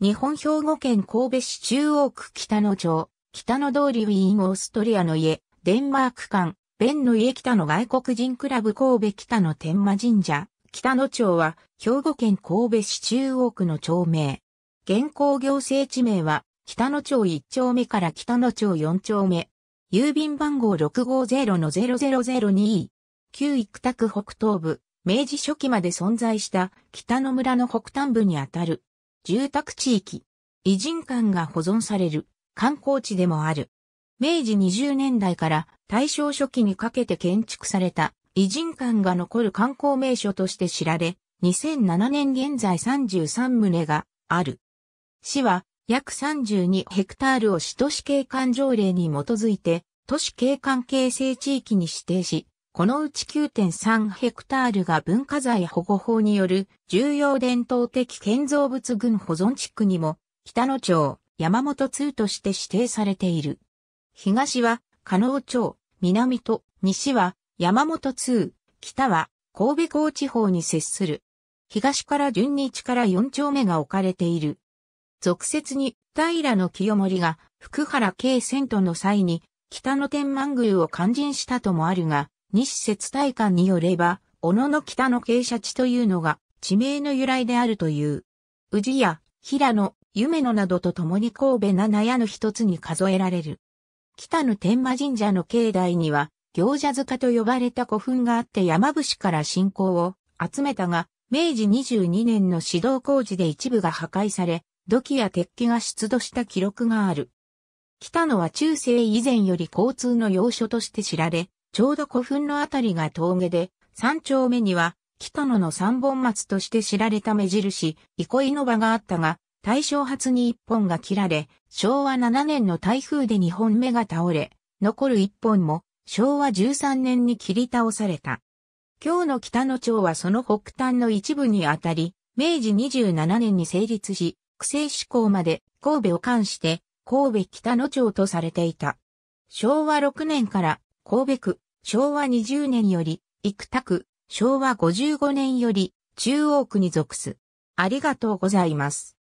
日本兵庫県神戸市中央区北野町、北野通りウィーンオーストリアの家、デンマーク館、ベンの家北野外国人クラブ神戸北野天満神社、北野町は兵庫県神戸市中央区の町名。現行行政地名は北野町1丁目から北野町4丁目。郵便番号650-00002。旧育宅北東部、明治初期まで存在した北野村の北端部にあたる。住宅地域、偉人館が保存される観光地でもある。明治20年代から大正初期にかけて建築された偉人館が残る観光名所として知られ、2007年現在33棟がある。市は約32ヘクタールを市都市景観条例に基づいて都市景観形成地域に指定し、このうち9.3ヘクタールが文化財保護法による重要伝統的建造物群保存地区にも北野町、山本通として指定されている。東は、加納町、南と、西は、山本通、北は、神戸港地方に接する。東から順に1から4丁目が置かれている。俗説に、平の清盛が、福原慶仙都の際に、北野天満宮を肝心したともあるが、西節大観によれば、小野の北の傾斜地というのが地名の由来であるという。宇治や平野、夢野などと共に神戸七屋の一つに数えられる。北の天馬神社の境内には、行者塚と呼ばれた古墳があって山伏から信仰を集めたが、明治22年の指導工事で一部が破壊され、土器や鉄器が出土した記録がある。北野は中世以前より交通の要所として知られ、ちょうど古墳のあたりが峠で、三丁目には、北野の三本松として知られた目印、憩いの場があったが、大正初に一本が切られ、昭和7年の台風で二本目が倒れ、残る一本も昭和13年に切り倒された。今日の北野町はその北端の一部にあたり、明治27年に成立し、区政施行まで神戸を冠して神戸北野町とされていた。昭和6年から神戸区、昭和20年より、生田区、昭和55年より、中央区に属す。ありがとうございます。